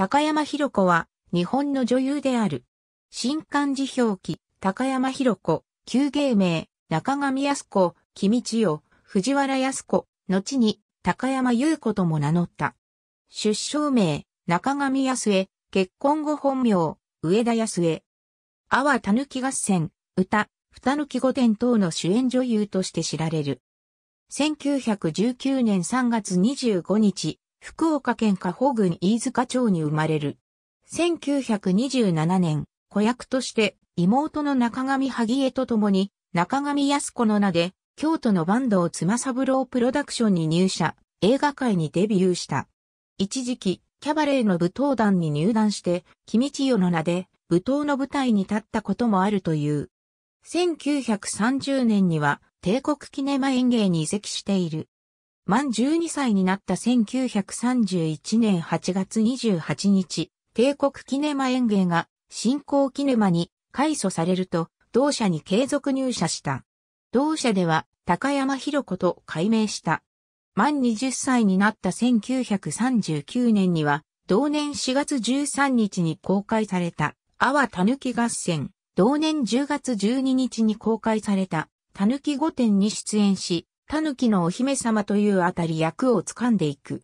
高山博子は、日本の女優である。新漢字表記、高山博子、旧芸名、中上康子、君千代、藤原康子、後に、高山優子とも名乗った。出生名、中上康江、結婚後本名、上田康江。阿波たぬき合戦、歌、ふたぬき御殿等の主演女優として知られる。1919年3月25日、福岡県加保郡飯塚町に生まれる。1927年、子役として妹の中上萩江と共に中上康子の名で京都の坂東妻三郎プロダクションに入社、映画界にデビューした。一時期、キャバレーの舞踏団に入団して、君千代の名で舞踏の舞台に立ったこともあるという。1930年には帝国記念マ演芸に移籍している。満12歳になった1931年8月28日、帝国キネマ園芸が新興キネマに改祖されると、同社に継続入社した。同社では高山博子と改名した。満20歳になった1939年には、同年4月13日に公開された、阿波たぬき合戦、同年10月12日に公開された、たぬき御殿に出演し、キのお姫様というあたり役を掴んでいく。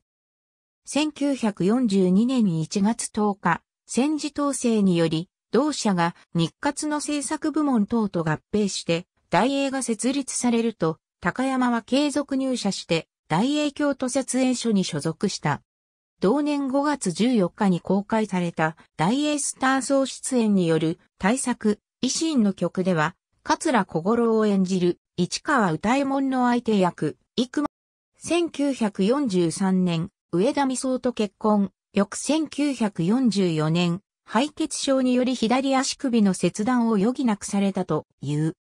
1942年1月10日、戦時統制により、同社が日活の制作部門等と合併して、大英が設立されると、高山は継続入社して、大英京都設営所に所属した。同年5月14日に公開された大英スター総出演による大作、維新の曲では、桂小五郎を演じる市川歌右衛門の相手役、幾間。1943年、上田美相と結婚。翌1944年、敗血症により左足首の切断を余儀なくされたという。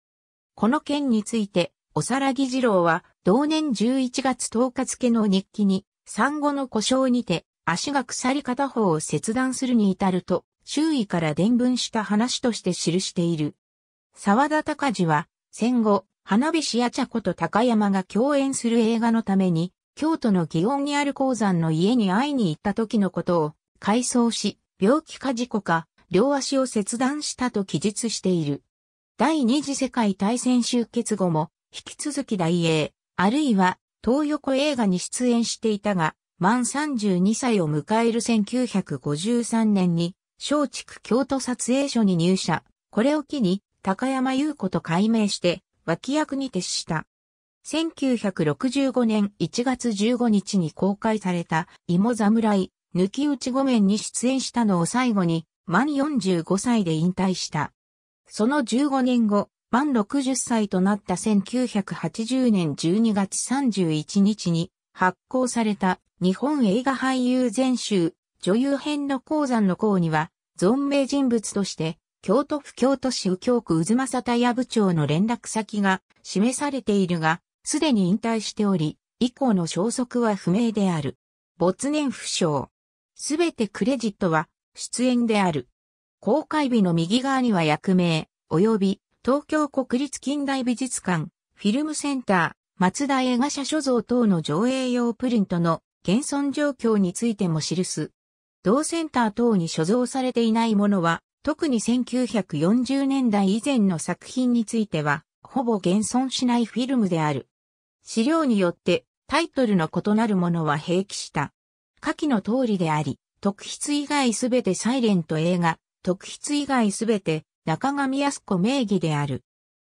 この件について、おさらぎ二郎は、同年11月10日付の日記に、産後の故障にて、足が鎖片方を切断するに至ると、周囲から伝聞した話として記している。沢田隆二は、戦後、花火師や茶子と高山が共演する映画のために、京都の祇園にある鉱山の家に会いに行った時のことを、回想し、病気か事故か、両足を切断したと記述している。第二次世界大戦終結後も、引き続き大英、あるいは、東横映画に出演していたが、満32歳を迎える1953年に、松竹京都撮影所に入社。これを機に、高山優子と改名して、脇役に徹した。1965年1月15日に公開された芋侍、抜き打ち御免に出演したのを最後に、満45歳で引退した。その15年後、満60歳となった1980年12月31日に発行された日本映画俳優全集女優編の鉱山の項には、存命人物として京都府京都市右京区渦正田屋部長の連絡先が示されているが、すでに引退しており、以降の消息は不明である。没年不詳。すべてクレジットは出演である。公開日の右側には役名、及び東京国立近代美術館、フィルムセンター、松田映画社所蔵等の上映用プリントの現存状況についても記す。同センター等に所蔵されていないものは特に1940年代以前の作品については、ほぼ現存しないフィルムである。資料によってタイトルの異なるものは併記した。下記の通りであり、特筆以外すべてサイレント映画、特筆以外すべて中上康子名義である。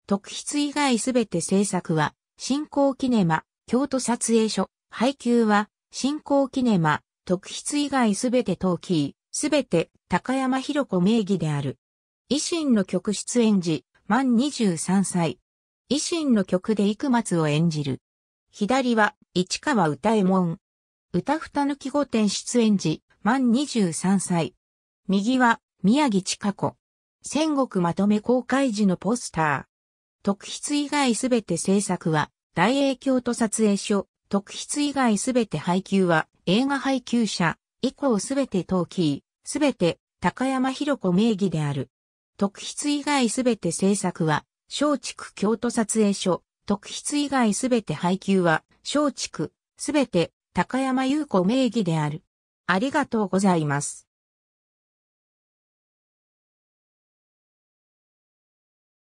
特筆以外すべて制作は、新興キネマ、京都撮影所、配給は、新興キネマ、特筆以外すべてトーキー、すべて高山博子名義である。維新の曲出演時、満23歳。維新の曲で幾松を演じる。左は、市川歌右衛門。歌二抜き御殿出演時、満23歳。右は、宮城千佳子。戦国まとめ公開時のポスター。特筆以外すべて制作は、大影響と撮影所。特筆以外すべて配給は、映画配給者、以降すべて登記。すべて高山博子名義である。特筆以外すべて制作は、松竹京都撮影所、特筆以外すべて配給は、松竹、すべて高山優子名義である。ありがとうございます。